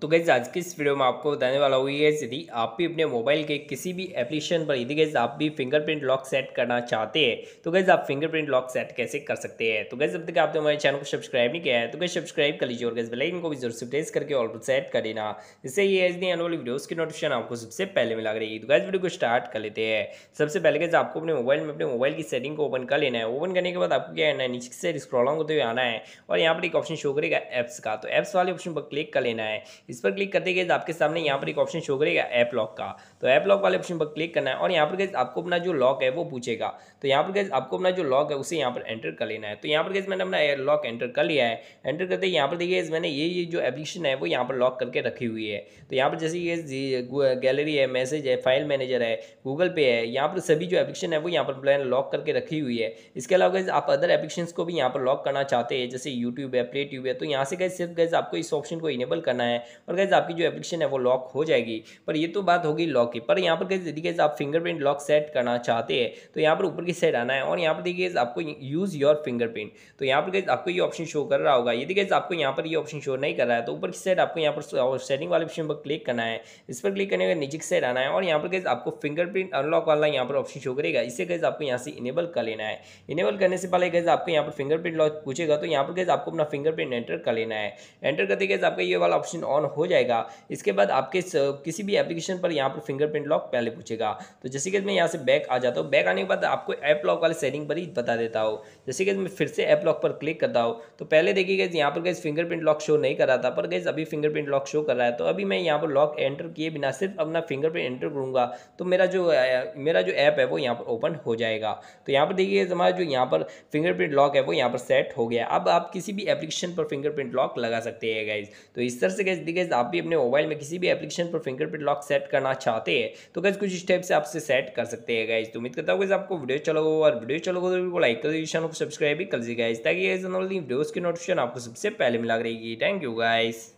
तो गैस आज की इस वीडियो में आपको बताने वाला हूँ ये यदि आप भी अपने मोबाइल के किसी भी एप्लीकेशन पर यदि गैस आप भी फिंगरप्रिंट लॉक सेट करना चाहते हैं तो गैस आप फिंगरप्रिंट लॉक सेट कैसे कर सकते हैं तो गैस जब तक आपने हमारे चैनल को सब्सक्राइब नहीं किया है तो गैस सब्सक्राइब कर लीजिए और गैस बेलाइन को भी जरूर से प्रेस करके ऑल पर सेट कर देना जिससे ये एज दिन आने वाली वीडियोज़ की नोटिफिकेशन आपको सबसे पहले मिला रहेगी तो गैस वीडियो को स्टार्ट कर लेते हैं सबसे पहले गैस आपको अपने मोबाइल में अपने मोबाइल की सेटिंग को ओपन कर लेना है ओपन करने के बाद आपको क्या करना है नीचे से स्क्रॉल होते हुए आना है और यहाँ पर एक ऑप्शन शो करेगा एप्स का तो ऐप्स वाले ऑप्शन पर क्लिक कर लेना है इस पर क्लिक करते गए आपके सामने यहाँ पर एक ऑप्शन शो करेगा ऐप लॉक का तो ऐप लॉक वाले ऑप्शन पर क्लिक करना है और यहाँ पर गए आपको अपना जो लॉक है वो पूछेगा तो यहाँ पर गैस आपको अपना जो लॉक है उसे यहाँ पर एंटर कर लेना है तो यहाँ पर गैस मैंने अपना लॉक एंटर कर लिया है एंटर करते यहाँ पर देखिए मैंने ये ये जो एप्लीकेशन है वो यहाँ पर लॉक करके रखी हुई है तो यहाँ पर जैसे ये गैलरी है मैसेज है फाइल मैनेजर है गूगल पे है यहाँ पर सभी जो एप्लीकेशन है वो यहाँ पर प्लान लॉक करके रखी हुई है इसके अलावा गैस आप अदर एप्लीकेशन को भी यहाँ पर लॉक करना चाहते हैं जैसे यूट्यूब है प्ले है तो यहाँ से गैस सिर्फ गैस आपको इस ऑप्शन को इनेबल करना है और गैज़ आपकी जो एप्लीकेशन है वो लॉक हो जाएगी पर ये तो बात होगी लॉक की पर यहाँ पर गैस यदि गैस आप फिंगरप्रिंट लॉक सेट करना चाहते हैं तो यहाँ पर ऊपर की साइड आना है और यहाँ पर देखिए आपको यूज़ योर फिंगरप्रिंट तो यहाँ पर गैस आपको ये ऑप्शन शो कर रहा होगा यदि गैस आपको यहाँ पर ये ऑप्शन शो नहीं कर रहा है तो ऊपर की साइड आपको यहाँ पर सेटिंग वाले ऑप्शन पर क्लिक करना है इस पर क्लिक करने के नीचे की साइड आना है और यहाँ पर गैस आपको फिंगरप्रिंट अनलॉक वाला यहाँ पर ऑप्शन शो करेगा इसे गैस आपको यहाँ से इनेबल कर लेना है इनेबल करने से पहले गैस आपको यहाँ पर फिंगरप्रिंट लॉक पूछेगा तो यहाँ पर गैस आपको अपना फिंगरप्रिंट एंटर कर लेना है एंटर करते गैस आपका ये वाला ऑप्शन ऑन हो जाएगा इसके बाद आपके किसी भी एप्लीकेशन पर यहाँ पर फिंगरप्रिंट लॉक पहले पूछेगा तो जैसे कि मैं यहाँ से बैक आ जाता हूँ बैक आने के बाद आपको ऐप लॉक वाले सेटिंग पर ही बता देता हूँ जैसे कि मैं फिर से ऐप लॉक पर क्लिक करता हूँ तो पहले देखिए गई यहाँ पर गई फिंगरप्रिंट लॉक शो नहीं कर रहा था पर गई अभी फिंगरप्रिंट लॉक शो कर रहा है तो अभी मैं यहाँ पर लॉक एंटर किए बिना सिर्फ अपना फिंगरप्रिंट एंटर करूँगा तो मेरा जो मेरा जो ऐप है वो यहाँ पर ओपन हो जाएगा तो यहाँ पर देखिए हमारा जो यहाँ पर फिंगरप्रिंट लॉक है वो यहाँ पर सेट हो गया अब आप किसी भी एप्लीकेशन पर फिंगरप्रिंट लॉक लगा सकते हैं गाइज तो इस तरह से गैस गैस आप भी अपने मोबाइल में किसी भी एप्लीकेशन पर फिंगरप्रिंट लॉक सेट करना चाहते हैं तो गैस कुछ स्टेप से आपसे सेट कर सकते हैं गैस तो उम्मीद करता हूँ गैस आपको वीडियो अच्छा चलो और वीडियो अच्छा चलो तो बिल्कुल लाइक कर दीजिए चैनल को सब्सक्राइब भी कर दीजिए गैस ताकि वीडियोज़ की नोटिफिकेशन आपको सबसे पहले मिला रहेगी थैंक यू गाइस